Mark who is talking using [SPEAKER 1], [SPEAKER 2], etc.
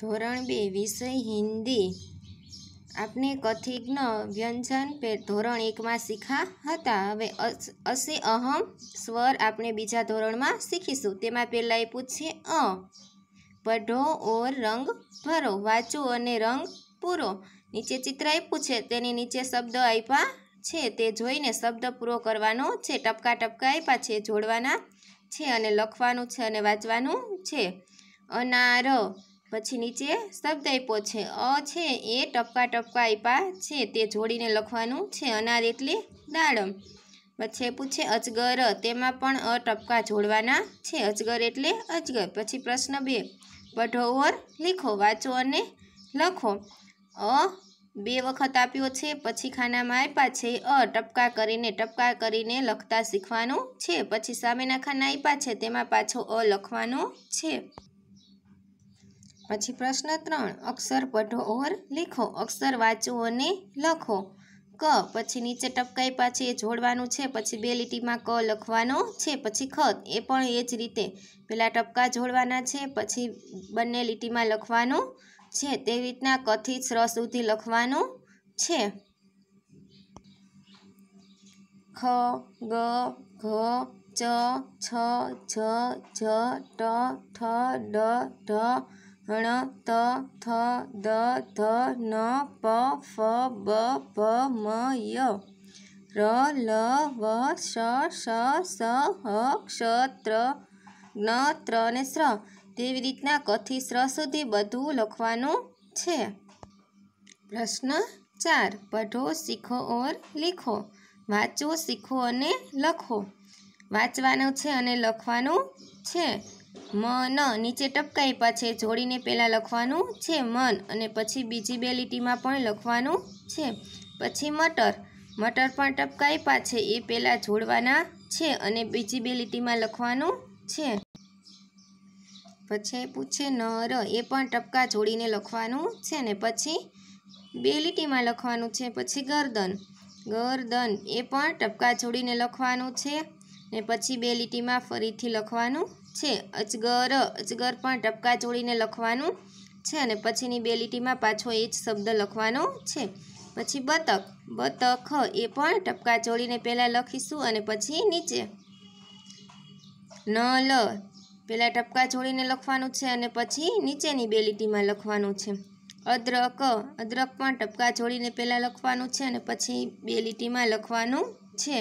[SPEAKER 1] ધોરણ બે વિષય હિન્દી આપને કથિજ્ઞ વ્યંજન પે ધોરણ એકમાં શીખ્યા હતા હવે અસી અહમ સ્વર આપણે બીજા ધોરણમાં શીખીશું તેમાં પહેલાં એ પૂછશે અ પઢો ઓર રંગ ભરો વાંચો અને રંગ પૂરો નીચે ચિત્ર આપ્યું છે તેની નીચે શબ્દ આપ્યા છે તે જોઈને શબ્દ પૂરો કરવાનો છે ટપકા ટપકા આપ્યા છે જોડવાના છે અને લખવાનું છે અને વાંચવાનું છે અનાર પછી નીચે શબ્દ આપ્યો છે અ છે એ ટપકા ટપકા આપ્યા છે તે જોડીને લખવાનું છે અનાર એટલે દાડમ પછી પૂછે અજગર તેમાં પણ અ ટપકા જોડવાના છે અજગર એટલે અજગર પછી પ્રશ્ન બે પઢો ઓર લીખો વાંચો અને લખો અ બે વખત આપ્યો છે પછી ખાનામાં આપ્યા છે અ ટપકા કરીને ટપકા કરીને લખતા શીખવાનું છે પછી સામેના ખાના આપ્યા છે તેમાં પાછો અ લખવાનો છે પછી પ્રશ્ન ત્રણ અક્ષર પઢો ઓર લીખો અક્ષર વાંચો અને લખો ક પછી નીચે ટપકાઈ પાછી એ જોડવાનું છે પછી બે લીટીમાં ક લખવાનો છે પછી ખ એ પણ એ જ રીતે પહેલાં ટપકા જોડવાના છે પછી બંને લીટીમાં લખવાનું છે તે રીતના કથી સ્ર સુધી લખવાનું છે ખ ગ ઘ ચ છ ઝ જ ટ ઠ ડ ઢ ણ ત થ દ ધ ન પ ફ બ ભ મ ય ર લ વ શ શ સ હ ક્ષ ત્ર જ્ઞ ત્ર ને સ્ર તેવી રીતના કથી સ્ર સુધી બધું લખવાનું છે પ્રશ્ન ચાર પઢો શીખો ઓર લીખો વાંચો શીખો અને લખો વાંચવાનું છે અને લખવાનું છે મન નીચે ટપકાઈ પાછે જોડીને પહેલાં લખવાનું છે મન અને પછી બીજી બે લીટીમાં પણ લખવાનું છે પછી મટર મટર પણ ટપકાઈ પાછે એ પહેલાં જોડવાના છે અને બીજી બે લીટીમાં લખવાનું છે પછી પૂછે નર એ પણ ટપકા જોડીને લખવાનું છે ને પછી બે લીટીમાં લખવાનું છે પછી ગરદન ગરદન એ પણ ટપકા જોડીને લખવાનું છે ને પછી બે લીટીમાં ફરીથી લખવાનું છે અજગર અજગર પણ ટપકા ચોળીને લખવાનું છે અને પછીની બે લીટીમાં પાછો એ જ શબ્દ લખવાનો છે પછી બતક બતક એ પણ ટપકા ચોળીને પહેલાં લખીશું અને પછી નીચે નલ પહેલાં ટપકા ચોળીને લખવાનું છે અને પછી નીચેની બે લીટીમાં લખવાનું છે અદ્રક અદ્રક પણ ટપકા ચોળીને પહેલાં લખવાનું છે અને પછી બે લીટીમાં લખવાનું છે